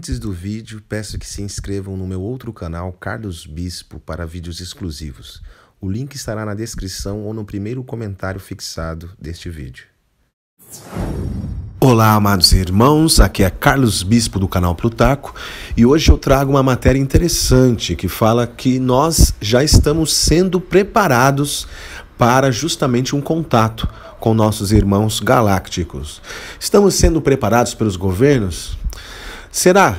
Antes do vídeo, peço que se inscrevam no meu outro canal, Carlos Bispo, para vídeos exclusivos. O link estará na descrição ou no primeiro comentário fixado deste vídeo. Olá, amados irmãos, aqui é Carlos Bispo do canal Plutaco e hoje eu trago uma matéria interessante que fala que nós já estamos sendo preparados para justamente um contato com nossos irmãos galácticos. Estamos sendo preparados pelos governos? Será?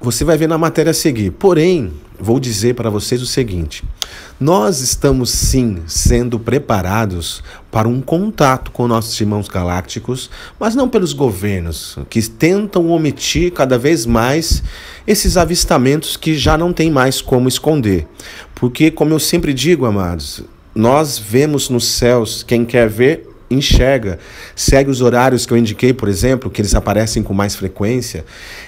Você vai ver na matéria a seguir. Porém, vou dizer para vocês o seguinte: nós estamos sim sendo preparados para um contato com nossos irmãos galácticos, mas não pelos governos, que tentam omitir cada vez mais esses avistamentos que já não tem mais como esconder. Porque, como eu sempre digo, amados, nós vemos nos céus, quem quer ver, enxerga, segue os horários que eu indiquei, por exemplo, que eles aparecem com mais frequência.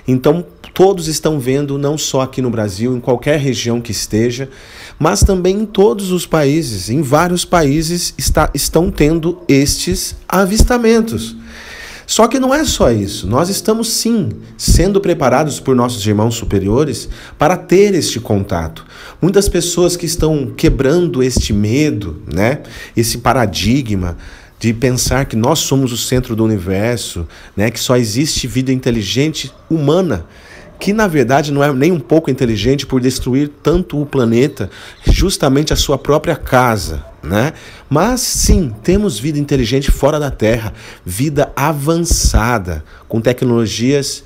Então, todos estão vendo, não só aqui no Brasil, em qualquer região que esteja, mas também em todos os países, em vários países está, estão tendo estes avistamentos. Só que não é só isso. Nós estamos sim sendo preparados por nossos irmãos superiores para ter este contato. Muitas pessoas que estão quebrando este medo, né? Esse paradigma de pensar que nós somos o centro do universo, né? que só existe vida inteligente humana, que na verdade não é nem um pouco inteligente por destruir tanto o planeta, justamente a sua própria casa. Né? Mas sim, temos vida inteligente fora da Terra, vida avançada, com tecnologias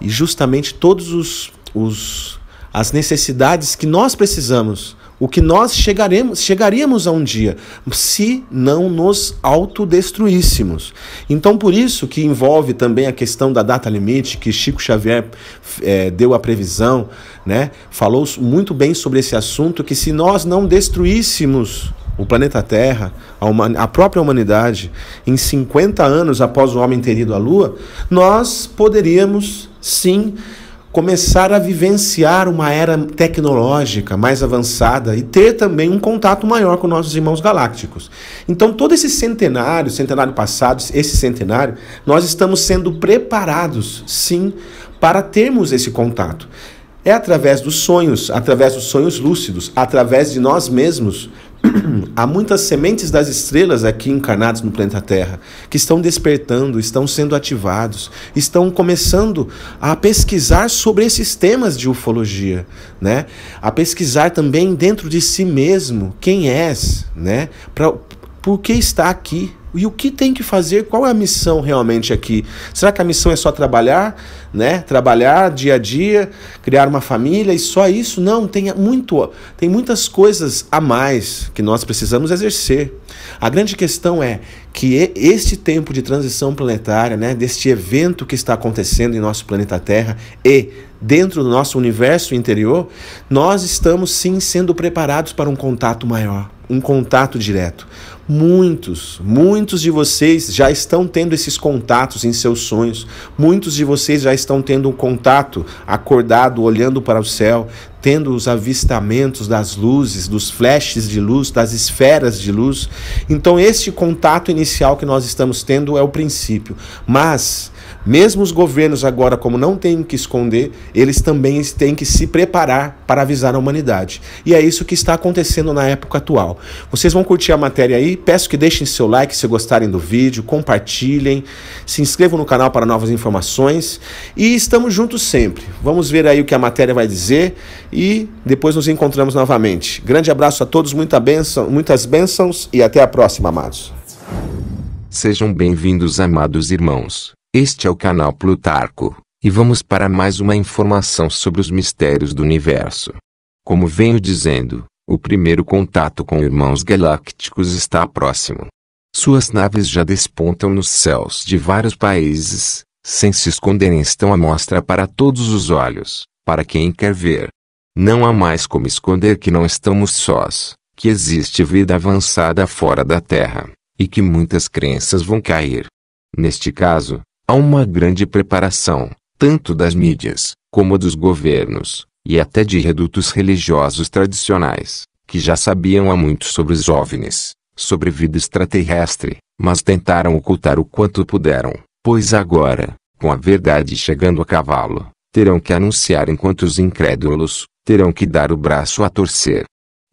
e justamente todos os, os as necessidades que nós precisamos o que nós chegaremos, chegaríamos a um dia se não nos autodestruíssemos. Então, por isso que envolve também a questão da data limite, que Chico Xavier é, deu a previsão, né? falou muito bem sobre esse assunto, que se nós não destruíssemos o planeta Terra, a, human a, própria humanidade, em 50 anos após o homem ter ido à Lua, nós poderíamos sim começar a vivenciar uma era tecnológica mais avançada e ter também um contato maior com nossos irmãos galácticos. Então, todo esse centenário, centenário passado, esse centenário, nós estamos sendo preparados, sim, para termos esse contato. É através dos sonhos, através dos sonhos lúcidos, através de nós mesmos. Há muitas sementes das estrelas aqui encarnadas no planeta Terra que estão despertando, estão sendo ativados, estão começando a pesquisar sobre esses temas de ufologia, né? A pesquisar também dentro de si mesmo quem és, né? Pra, por que está aqui, e o que tem que fazer? Qual é a missão realmente aqui? Será que a missão é só trabalhar, né? Trabalhar dia a dia, criar uma família e só isso? Não, tem muito, tem muitas coisas a mais que nós precisamos exercer. A grande questão é que este tempo de transição planetária, né, deste evento que está acontecendo em nosso planeta Terra e dentro do nosso universo interior, nós estamos sim sendo preparados para um contato maior, um contato direto. Muitos, muitos de vocês já estão tendo esses contatos em seus sonhos. Muitos de vocês já estão tendo um contato acordado, olhando para o céu, tendo os avistamentos das luzes, dos flashes de luz, das esferas de luz. Então, este contato inicial que nós estamos tendo é o princípio. Mas mesmo os governos agora, como não têm que esconder, eles também têm que se preparar para avisar a humanidade. E é isso que está acontecendo na época atual. Vocês vão curtir a matéria aí? Peço que deixem seu like se gostarem do vídeo, compartilhem, se inscrevam no canal para novas informações e estamos juntos sempre. Vamos ver aí o que a matéria vai dizer e depois nos encontramos novamente. Grande abraço a todos, muita muitas bênçãos e até a próxima, amados. Sejam bem-vindos, amados irmãos. Este é o canal Plutarco, e vamos para mais uma informação sobre os mistérios do universo. Como venho dizendo, o primeiro contato com irmãos galácticos está próximo. Suas naves já despontam nos céus de vários países, sem se esconderem estão à mostra para todos os olhos, para quem quer ver. Não há mais como esconder que não estamos sós, que existe vida avançada fora da Terra, e que muitas crenças vão cair. Neste caso, Há uma grande preparação, tanto das mídias, como dos governos, e até de redutos religiosos tradicionais, que já sabiam há muito sobre os OVNIs, sobre vida extraterrestre, mas tentaram ocultar o quanto puderam, pois agora, com a verdade chegando a cavalo, terão que anunciar enquanto os incrédulos, terão que dar o braço a torcer.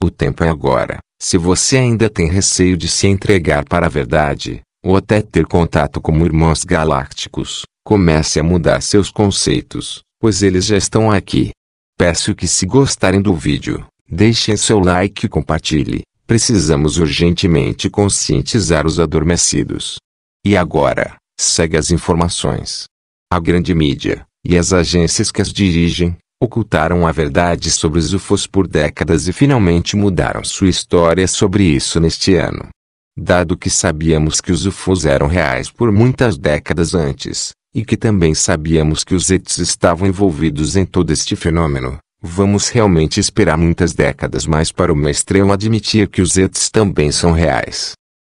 O tempo é agora. Se você ainda tem receio de se entregar para a verdade, ou até ter contato com irmãos galácticos, comece a mudar seus conceitos, pois eles já estão aqui. Peço que se gostarem do vídeo, deixem seu like e compartilhe. Precisamos urgentemente conscientizar os adormecidos. E agora, segue as informações. A grande mídia, e as agências que as dirigem, ocultaram a verdade sobre os UFOs por décadas e finalmente mudaram sua história sobre isso neste ano dado que sabíamos que os UFOs eram reais por muitas décadas antes, e que também sabíamos que os ETs estavam envolvidos em todo este fenômeno, vamos realmente esperar muitas décadas mais para uma estrela admitir que os ETs também são reais.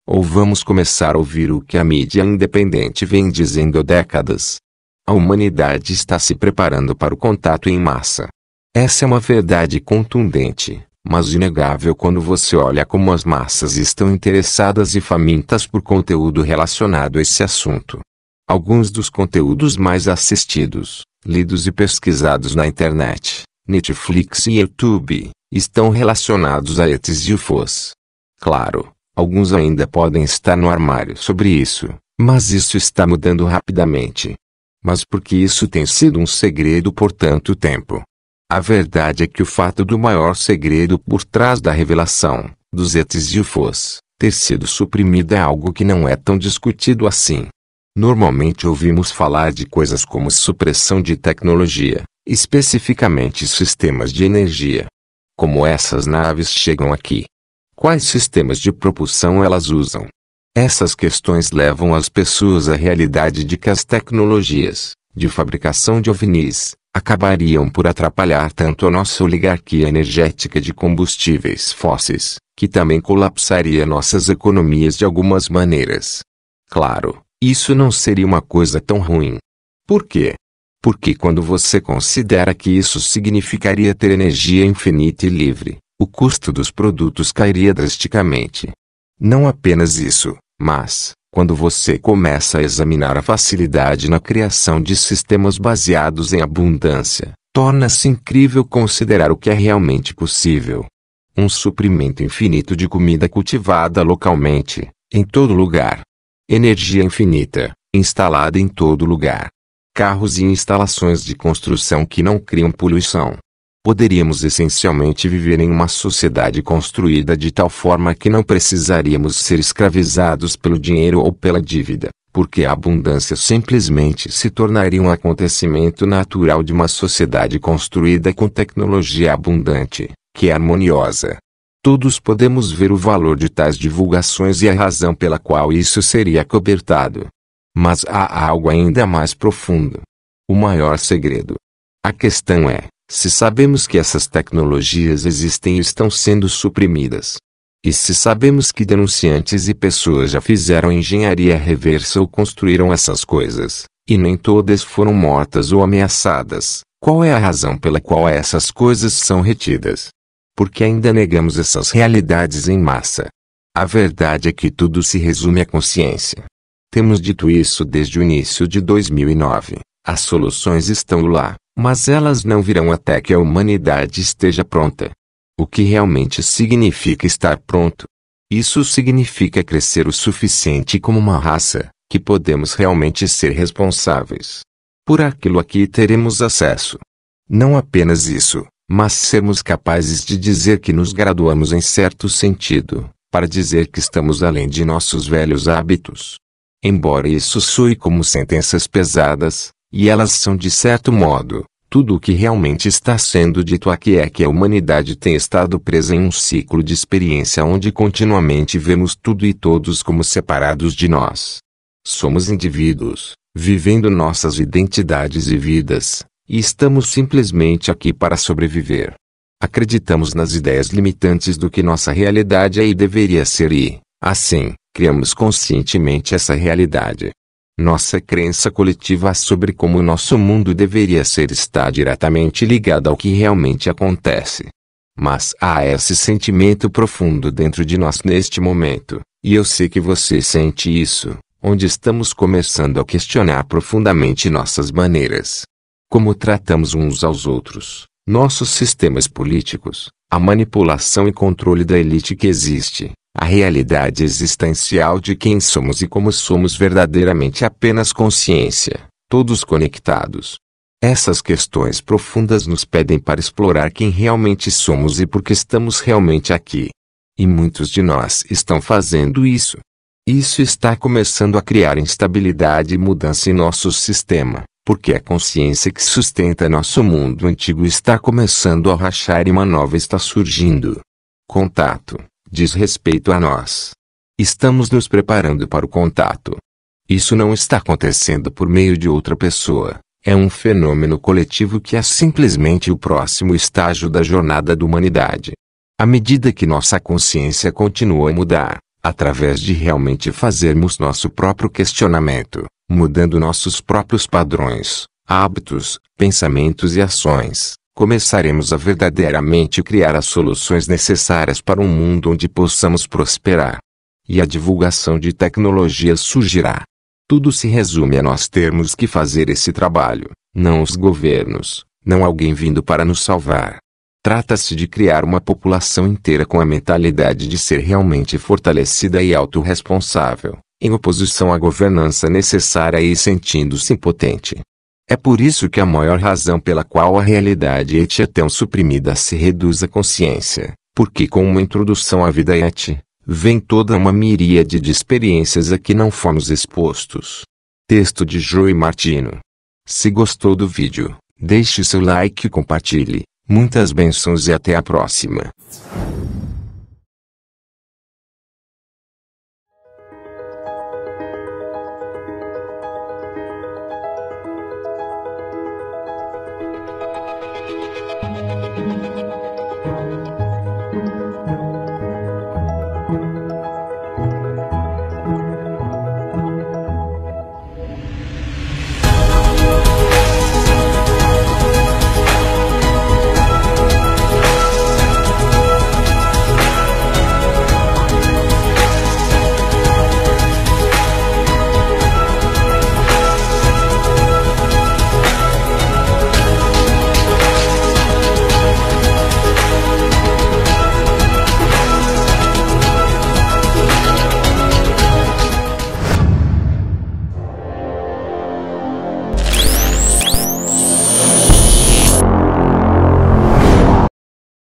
Ou vamos começar a ouvir o que a mídia independente vem dizendo há décadas. A humanidade está se preparando para o contato em massa. Essa é uma verdade contundente mas inegável quando você olha como as massas estão interessadas e famintas por conteúdo relacionado a esse assunto. Alguns dos conteúdos mais assistidos, lidos e pesquisados na internet, Netflix e YouTube, estão relacionados a ETs e UFOs. Claro, alguns ainda podem estar no armário sobre isso, mas isso está mudando rapidamente. Mas por que isso tem sido um segredo por tanto tempo, a verdade é que o fato do maior segredo por trás da revelação, dos Etes e Fos ter sido suprimido é algo que não é tão discutido assim. Normalmente ouvimos falar de coisas como supressão de tecnologia, especificamente sistemas de energia. Como essas naves chegam aqui? Quais sistemas de propulsão elas usam? Essas questões levam as pessoas à realidade de que as tecnologias de fabricação de ovnis acabariam por atrapalhar tanto a nossa oligarquia energética de combustíveis fósseis, que também colapsaria nossas economias de algumas maneiras. Claro, isso não seria uma coisa tão ruim. Por quê? Porque quando você considera que isso significaria ter energia infinita e livre, o custo dos produtos cairia drasticamente. Não apenas isso, mas, quando você começa a examinar a facilidade na criação de sistemas baseados em abundância, torna-se incrível considerar o que é realmente possível. Um suprimento infinito de comida cultivada localmente, em todo lugar. Energia infinita, instalada em todo lugar. Carros e instalações de construção que não criam poluição poderíamos essencialmente viver em uma sociedade construída de tal forma que não precisaríamos ser escravizados pelo dinheiro ou pela dívida, porque a abundância simplesmente se tornaria um acontecimento natural de uma sociedade construída com tecnologia abundante, que é harmoniosa. Todos podemos ver o valor de tais divulgações e a razão pela qual isso seria cobertado. Mas há algo ainda mais profundo. O maior segredo. A questão é: se sabemos que essas tecnologias existem e estão sendo suprimidas, e se sabemos que denunciantes e pessoas já fizeram engenharia reversa ou construíram essas coisas, e nem todas foram mortas ou ameaçadas, qual é a razão pela qual essas coisas são retidas? Porque ainda negamos essas realidades em massa. A verdade é que tudo se resume à consciência. Temos dito isso desde o início de 2009, as soluções estão lá, mas elas não virão até que a humanidade esteja pronta. O que realmente significa estar pronto? Isso significa crescer o suficiente como uma raça, que podemos realmente ser responsáveis por aquilo a que teremos acesso. Não apenas isso, mas sermos capazes de dizer que nos graduamos em certo sentido, para dizer que estamos além de nossos velhos hábitos. Embora isso soe como sentenças pesadas, e elas são de certo modo, tudo o que realmente está sendo dito aqui é que a humanidade tem estado presa em um ciclo de experiência onde continuamente vemos tudo e todos como separados de nós. Somos indivíduos, vivendo nossas identidades e vidas, e estamos simplesmente aqui para sobreviver. Acreditamos nas ideias limitantes do que nossa realidade é e deveria ser e, assim, criamos conscientemente essa realidade. Nossa crença coletiva sobre como o nosso mundo deveria ser está diretamente ligada ao que realmente acontece. Mas há esse sentimento profundo dentro de nós neste momento, e eu sei que você sente isso, onde estamos começando a questionar profundamente nossas maneiras. Como tratamos uns aos outros, nossos sistemas políticos, a manipulação e controle da elite que existe, a realidade existencial de quem somos e como somos verdadeiramente apenas consciência, todos conectados. Essas questões profundas nos pedem para explorar quem realmente somos e por que estamos realmente aqui. E muitos de nós estão fazendo isso. Isso está começando a criar instabilidade e mudança em nosso sistema, porque a consciência que sustenta nosso mundo antigo está começando a rachar e uma nova está surgindo. Contato diz respeito a nós. Estamos nos preparando para o contato. Isso não está acontecendo por meio de outra pessoa, é um fenômeno coletivo que é simplesmente o próximo estágio da jornada da humanidade. À medida que nossa consciência continua a mudar, através de realmente fazermos nosso próprio questionamento, mudando nossos próprios padrões, hábitos, pensamentos e ações, começaremos a verdadeiramente criar as soluções necessárias para um mundo onde possamos prosperar. E a divulgação de tecnologias surgirá. Tudo se resume a nós termos que fazer esse trabalho, não os governos, não alguém vindo para nos salvar. Trata-se de criar uma população inteira com a mentalidade de ser realmente fortalecida e autorresponsável, em oposição à governança necessária e sentindo-se impotente. É por isso que a maior razão pela qual a realidade et é tão suprimida se reduz à consciência, porque com uma introdução à vida et, vem toda uma miríade de experiências a que não fomos expostos. Texto de Joey Martino. Se gostou do vídeo, deixe seu like e compartilhe. Muitas bênçãos e até a próxima.